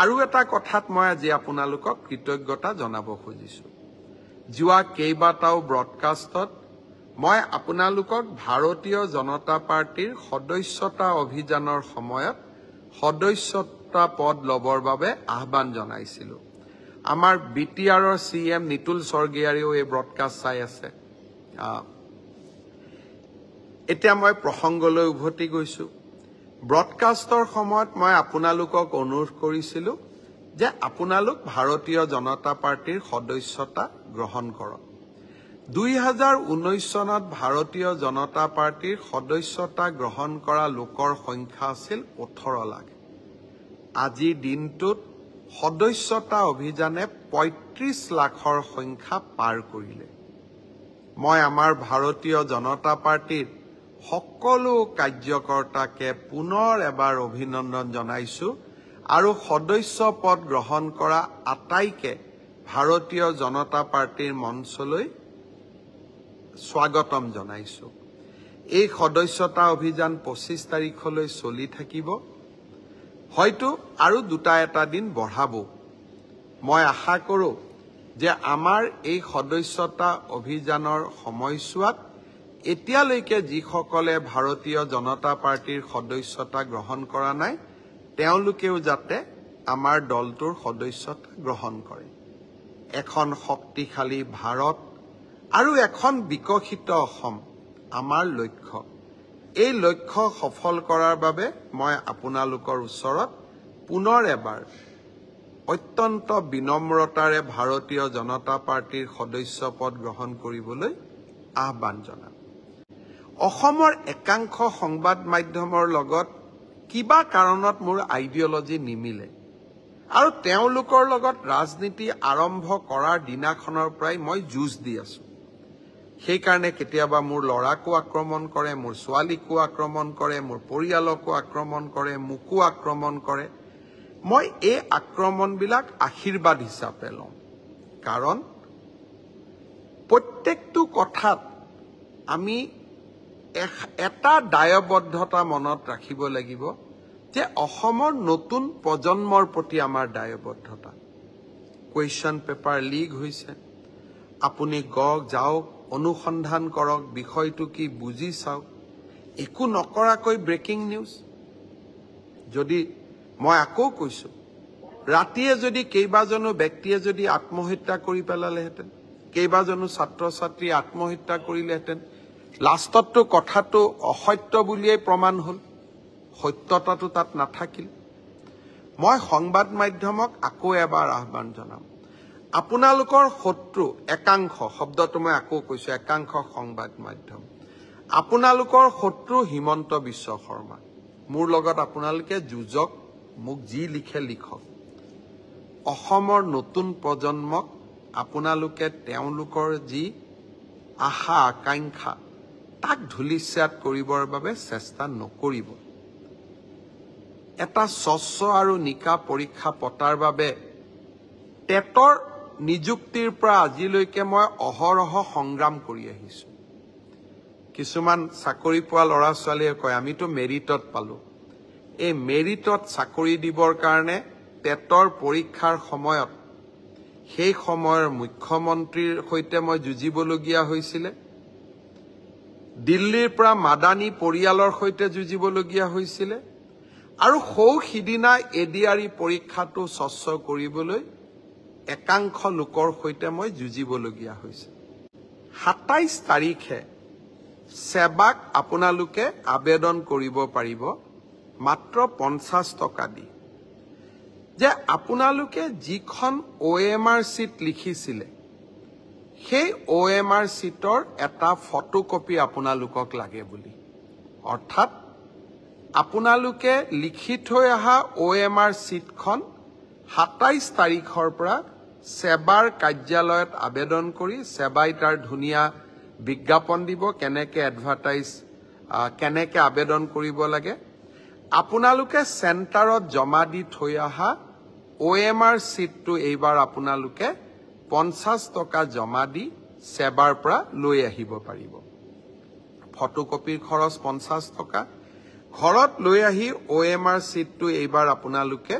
আৰু এটা কথাত মই আজি আপোনালোকক কৃতজ্ঞতা জনাব খুজিছো যোৱা কেইবাটাও ব্ৰডকাষ্টত মই আপোনালোকক ভাৰতীয় জনতা পাৰ্টীৰ সদস্যতা অভিযানৰ সময়ত সদস্যতা পদ ল'বৰ বাবে আহ্বান জনাইছিলো আমাৰ বি টি আৰৰ চি এম নিতুল স্বৰ্গীয়াৰীও এই ব্ৰডকাষ্ট চাই আছে এতিয়া মই প্ৰসংগলৈ উভতি গৈছো ব্ৰডকাষ্টৰ সময়ত মই আপোনালোকক অনুৰোধ কৰিছিলো যে আপোনালোক ভাৰতীয় জনতা পাৰ্টীৰ সদস্যতা গ্ৰহণ কৰক দুই হাজাৰ ঊনৈছ চনত ভাৰতীয় জনতা পাৰ্টীৰ সদস্যতা গ্ৰহণ কৰা লোকৰ সংখ্যা আছিল ওঠৰ লাখ আজিৰ দিনটোত সদস্যতা অভিযানে পঁয়ত্ৰিশ লাখৰ সংখ্যা পাৰ কৰিলে মই আমাৰ ভাৰতীয় জনতা পাৰ্টীৰ সকলো কাৰ্যকৰ্তাকে পুনৰ এবাৰ অভিনন্দন জনাইছো আৰু সদস্য পদ গ্ৰহণ কৰা আটাইকে ভাৰতীয় জনতা পাৰ্টীৰ মঞ্চলৈ স্বাগতম জনাইছো এই সদস্যতা অভিযান পঁচিছ তাৰিখলৈ চলি থাকিব হয়তো আৰু দুটা এটা দিন বঢ়াব মই আশা কৰোঁ যে আমাৰ এই সদস্যতা অভিযানৰ সময়ছোৱাত এতিয়ালৈকে যিসকলে ভাৰতীয় জনতা পাৰ্টীৰ সদস্যতা গ্ৰহণ কৰা নাই তেওঁলোকেও যাতে আমাৰ দলটোৰ সদস্যতা গ্ৰহণ কৰে এখন শক্তিশালী ভাৰত আৰু এখন বিকশিত অসম আমাৰ লক্ষ্য এই লক্ষ্য সফল কৰাৰ বাবে মই আপোনালোকৰ ওচৰত পুনৰ এবাৰ অত্যন্ত বিনম্ৰতাৰে ভাৰতীয় জনতা পাৰ্টীৰ সদস্য পদ গ্ৰহণ কৰিবলৈ আহ্বান জনাম অসমৰ একাংশ সংবাদ মাধ্যমৰ লগত কিবা কাৰণত মোৰ আইডিয়লজি নিমিলে আৰু তেওঁলোকৰ লগত ৰাজনীতি আৰম্ভ কৰাৰ দিনাখনৰ পৰাই মই যুঁজ দি আছো সেইকাৰণে কেতিয়াবা মোৰ ল'ৰাকো আক্ৰমণ কৰে মোৰ ছোৱালীকো আক্ৰমণ কৰে মোৰ পৰিয়ালকো আক্ৰমণ কৰে মোকো আক্ৰমণ কৰে মই এই আক্ৰমণবিলাক আশীৰ্বাদ হিচাপে লওঁ কাৰণ প্ৰত্যেকটো কথাত আমি এটা দায়বদ্ধতা মনত ৰাখিব লাগিব যে অসমৰ নতুন প্ৰজন্মৰ প্ৰতি আমাৰ দায়বদ্ধতা কুৱেশ্যন পেপাৰ লীগ হৈছে আপুনি গক যাওক অনুসন্ধান কৰক বিষয়টো কি বুজি চাওক একো নকৰাকৈ ব্ৰেকিং নিউজ যদি মই আকৌ কৈছো ৰাতিয়ে যদি কেইবাজনো ব্যক্তিয়ে যদি আত্মহত্যা কৰি পেলালেহেঁতেন কেইবাজনো ছাত্ৰ ছাত্ৰী আত্মহত্যা কৰিলেহেঁতেন লাষ্টততো কথাটো অসত্য বুলিয়েই প্ৰমাণ হ'ল সত্যতাটো তাত নাথাকিল মই সংবাদ মাধ্যমক আকৌ এবাৰ আহ্বান জনাম আপোনালোকৰ শত্ৰু একাংশ শব্দটো মই আকৌ কৈছো একাংশ সংবাদ মাধ্যম আপোনালোকৰ শত্ৰু হিমন্ত বিশ্ব শৰ্মা মোৰ লগত আপোনালোকে যুঁজক মোক যি লিখে লিখক অসমৰ নতুন প্ৰজন্মক আপোনালোকে তেওঁলোকৰ যি আশা আকাংক্ষা তাক ধূলিচ্ছাদ কৰিবৰ বাবে চেষ্টা নকৰিব এটা স্বচ্ছ আৰু নিকা পৰীক্ষা পতাৰ বাবে টেটৰ নিযুক্তিৰ পৰা আজিলৈকে মই অহৰহ সংগ্ৰাম কৰি আহিছো কিছুমান চাকৰি পোৱা ল'ৰা ছোৱালীয়ে কয় আমিতো মেৰিটত পালো এই মেৰিটত চাকৰি দিবৰ কাৰণে টেটৰ পৰীক্ষাৰ সময়ত সেই সময়ৰ মুখ্যমন্ত্ৰীৰ সৈতে মই যুঁজিবলগীয়া হৈছিলে দিল্লীৰ পৰা মাদানী পৰিয়ালৰ সৈতে যুঁজিবলগীয়া হৈছিলে আৰু সৌ সিদিনা এ ডি আৰ ই পৰীক্ষাটো স্বচ্ছ কৰিবলৈ একাংশ লোকৰ সৈতে মই যুঁজিবলগীয়া হৈছে সাতাইশ তাৰিখে সেৱাক আপোনালোকে আবেদন কৰিব পাৰিব মাত্ৰ পঞ্চাছ টকা দি যে আপোনালোকে যিখন অ' এম আৰ চিট লিখিছিলে সেই অ' এম আৰ চিটৰ এটা ফটো কপি আপোনালোকক লাগে বুলি অৰ্থাৎ আপোনালোকে লিখি থৈ অহা অ' এম আৰ চিটখন সাতাইছ তাৰিখৰ পৰা ছেবাৰ কাৰ্যালয়ত আবেদন কৰি ছেবাই তাৰ ধুনীয়া বিজ্ঞাপন দিব কেনেকৈ এডভাৰ্টাইজ কেনেকৈ আবেদন কৰিব লাগে আপোনালোকে চেণ্টাৰত জমা দি থৈ অহা অ' এম আৰ চিটটো এইবাৰ আপোনালোকে পঞ্চাছ টকা জমা দি ছেবাৰ পৰা লৈ আহিব পাৰিব ফটো কপিৰ খৰচ পঞ্চাছ টকা ঘৰত লৈ আহি অ' এম আৰ চিটটো এইবাৰ আপোনালোকে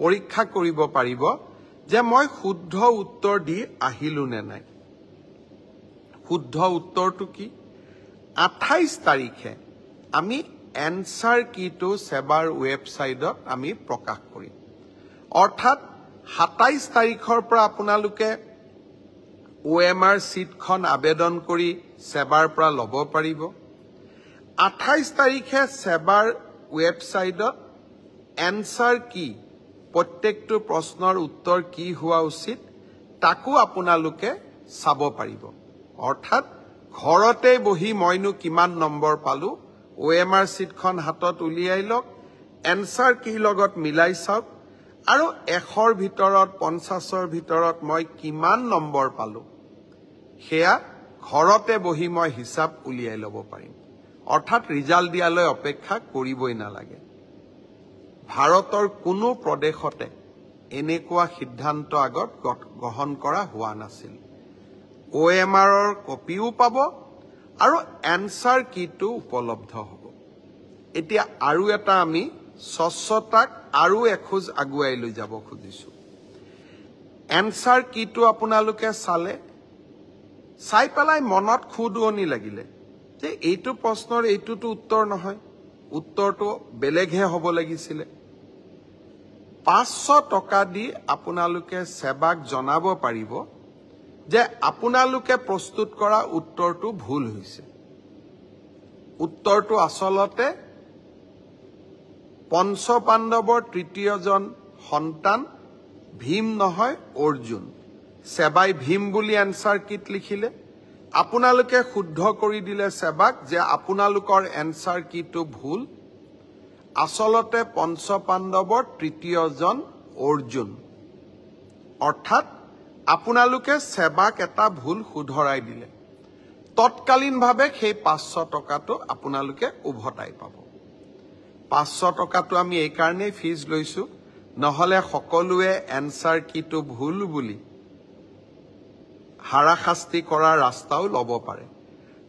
পৰীক্ষা কৰিব পাৰিব যে মই শুদ্ধ উত্তৰ দি আহিলো নে নাই শুদ্ধ উত্তৰটো কি আঠাইশ তাৰিখে আমি এনচাৰ কিটো ছেবাৰ ৱেবছাইটত আমি প্ৰকাশ কৰিম অৰ্থাৎ সাতাইছ তাৰিখৰ পৰা আপোনালোকে অ এম আৰ চিটখন আবেদন কৰি ছেবাৰ পৰা ল'ব পাৰিব আঠাইছ তাৰিখে ছেবাৰ ৱেবছাইটত এনচাৰ কি প্ৰত্যেকটো প্ৰশ্নৰ উত্তৰ কি হোৱা উচিত তাকো আপোনালোকে চাব পাৰিব অৰ্থাৎ ঘৰতে বহি মইনো কিমান নম্বৰ পালোঁ অ এম আৰ চিটখন হাতত উলিয়াই লওক এনচাৰ কিৰ লগত মিলাই চাওক আৰু এশৰ ভিতৰত পঞ্চাছৰ ভিতৰত মই কিমান নম্বৰ পালোঁ সেয়া ঘৰতে বহি মই হিচাপ উলিয়াই ল'ব পাৰিম অৰ্থাৎ ৰিজাল্ট দিয়ালৈ অপেক্ষা কৰিবই নালাগে ভাৰতৰ কোনো প্ৰদেশতে এনেকুৱা সিদ্ধান্ত আগত গ্ৰহণ কৰা হোৱা নাছিল অ' এম আৰৰ কপিও পাব আৰু এনচাৰ কিটো উপলব্ধ হ'ব এতিয়া আৰু এটা আমি স্বচ্ছতাক আৰু এখোজ আগুৱাই লৈ যাব খুজিছো এনচাৰ কিটো আপোনালোকে চালে চাই পেলাই মনত খুদুৱনি লাগিলে যে এইটো প্ৰশ্নৰ এইটোতো উত্তৰ নহয় উত্তৰটো বেলেগহে হ'ব লাগিছিলে পাঁচশ টকা দি আপোনালোকে সেৱাক জনাব পাৰিব যে আপোনালোকে প্ৰস্তুত কৰা উত্তৰটো ভুল হৈছে উত্তৰটো আচলতে পঞ্চ পাণ্ডৱৰ তৃতীয়জন সন্তান ভীম নহয় অৰ্জুন ছেবাই ভীম বুলি এনচাৰ কিট লিখিলে আপোনালোকে শুদ্ধ কৰি দিলে সেবাক যে আপোনালোকৰ এনচাৰ কিটো ভুল আচলতে পঞ্চ পাণ্ডৱৰ তৃতীয়জন অৰ্জুন অৰ্থাৎ আপোনালোকে ছেবাক এটা ভুল শুধৰাই দিলে তৎকালীনভাৱে সেই পাঁচশ টকাটো আপোনালোকে উভতাই পাব পাঁচশ টকাটো আমি এইকাৰণেই ফিজ লৈছো নহলে সকলোৱে এনচাৰ কিটো ভুল বুলি হাৰাশাস্তি কৰাৰ ৰাস্তাও ল'ব পাৰে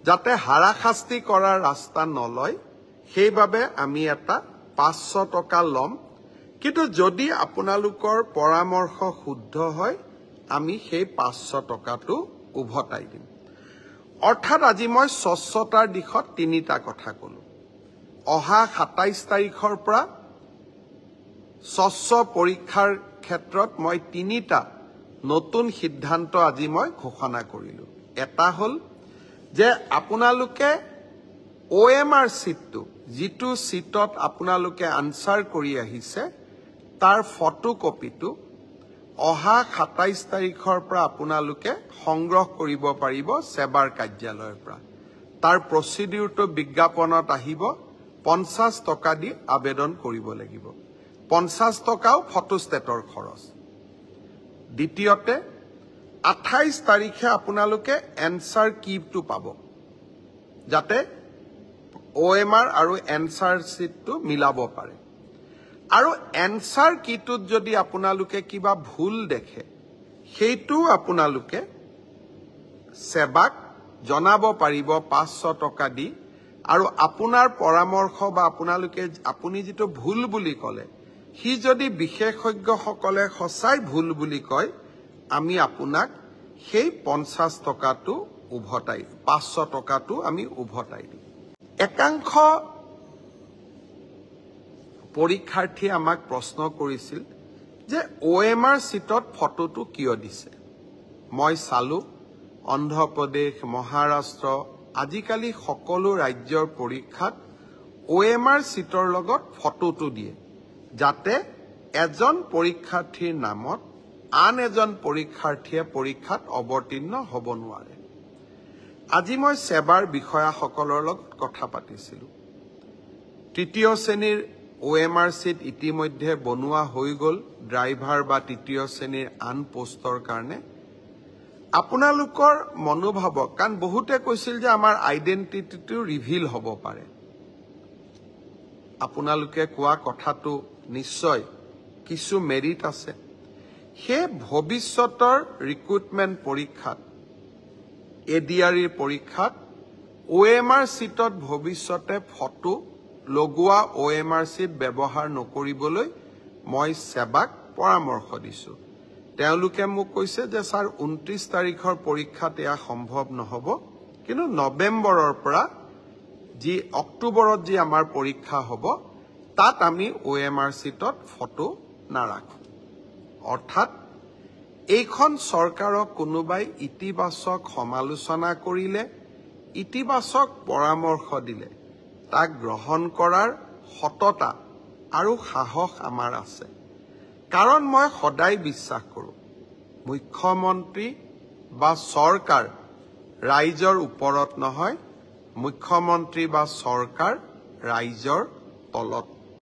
যাতে হাৰাশাস্তি কৰাৰ ৰাস্তা নলয় সেইবাবে আমি এটা পাঁচশ টকা ল'ম কিন্তু যদি আপোনালোকৰ পৰামৰ্শ শুদ্ধ হয় আমি সেই পাঁচশ টকাটো উভতাই দিম অৰ্থাৎ আজি মই স্বচ্ছতাৰ দিশত তিনিটা কথা কলো অহা সাতাইছ তাৰিখৰ পৰা স্বচ্ছ পৰীক্ষাৰ ক্ষেত্ৰত মই তিনিটা নতুন সিদ্ধান্ত আজি মই ঘোষণা কৰিলো এটা হল যে আপোনালোকে অ এম আৰ চিটটো যিটো চিটত আপোনালোকে আনচাৰ কৰি আহিছে তাৰ ফটো কপিটো অহা সাতাইছ তাৰিখৰ পৰা আপোনালোকে সংগ্ৰহ কৰিব পাৰিব ছেবাৰ কাৰ্যালয়ৰ পৰা তাৰ প্ৰচিডিউৰটো বিজ্ঞাপনত আহিব পঞ্চাশ টকা দি আবেদন কৰিব লাগিব পঞ্চাশ টকাও ফটো ষ্টেটৰ খৰচ দ্বিতীয়তে আঠাইছ তাৰিখে আপোনালোকে এনচাৰ কিপটো পাব যাতে অ' এম আৰ আৰু এনচাৰ চিটটো মিলাব পাৰে আৰু এনচাৰ কিটোত যদি আপোনালোকে কিবা ভুল দেখে সেইটোও আপোনালোকে ছেবাক জনাব পাৰিব পাঁচশ টকা দি আৰু আপোনাৰ পৰামৰ্শ বা আপোনালোকে আপুনি যিটো ভুল বুলি কলে সি যদি বিশেষজ্ঞসকলে সঁচাই ভুল বুলি কয় আমি আপোনাক সেই পঞ্চাছ টকাটো উভতাই পাঁচশ টকাটো আমি উভতাই দিম একাংশ পৰীক্ষাৰ্থীয়ে আমাক প্ৰশ্ন কৰিছিল যে অ এম আৰ চিটত ফটোটো কিয় দিছে মই চালো অন্ধ্ৰপ্ৰদেশ মহাৰাষ্ট্ৰ আজিকালি সকলো ৰাজ্যৰ পৰীক্ষাত অ এম আৰ চিটৰ লগত ফটোটো দিয়ে যাতে এজন পৰীক্ষাৰ্থীৰ নামত আন এজন পৰীক্ষাৰ্থীয়ে পৰীক্ষাত অৱতীৰ্ণ হ'ব নোৱাৰে আজি মই ছেবাৰ বিষয়াসকলৰ লগত কথা পাতিছিলো তৃতীয় শ্ৰেণীৰ অ এম আৰ চিট ইতিমধ্যে বনোৱা হৈ গ'ল ড্ৰাইভাৰ বা তৃতীয় শ্ৰেণীৰ আন পোষ্টৰ কাৰণে আপোনালোকৰ মনোভাৱক কাৰণ বহুতে কৈছিল যে আমাৰ আইডেণ্টিটিটো ৰিভিল হ'ব পাৰে আপোনালোকে কোৱা কথাটো নিশ্চয় কিছু মেৰিট আছে সেই ভৱিষ্যতৰ ৰিক্ৰুটমেণ্ট পৰীক্ষাত এ ডি আৰিৰ পৰীক্ষাত অ এম আৰ চিটত ভৱিষ্যতে ফটো লগোৱা অ এম আৰ চিট ব্যৱহাৰ নকৰিবলৈ মই সেৱাক পৰামৰ্শ দিছোঁ তেওঁলোকে মোক কৈছে যে ছাৰ ঊনত্ৰিছ তাৰিখৰ পৰীক্ষাত এয়া সম্ভৱ নহ'ব কিন্তু নৱেম্বৰৰ পৰা যি অক্টোবৰত যি আমাৰ পৰীক্ষা হ'ব তাত আমি অ' এম আৰ চিটত ফটো নাৰাখো অৰ্থাৎ এইখন চৰকাৰক কোনোবাই ইতিবাচক সমালোচনা কৰিলে ইতিবাচক পৰামৰ্শ দিলে তাক গ্ৰহণ কৰাৰ সততা আৰু সাহস আমাৰ আছে কাৰণ মই সদায় বিশ্বাস কৰোঁ মুখ্যমন্ত্ৰী বা চৰকাৰ ৰাইজৰ ওপৰত নহয় মুখ্যমন্ত্ৰী বা চৰকাৰ ৰাইজৰ তলত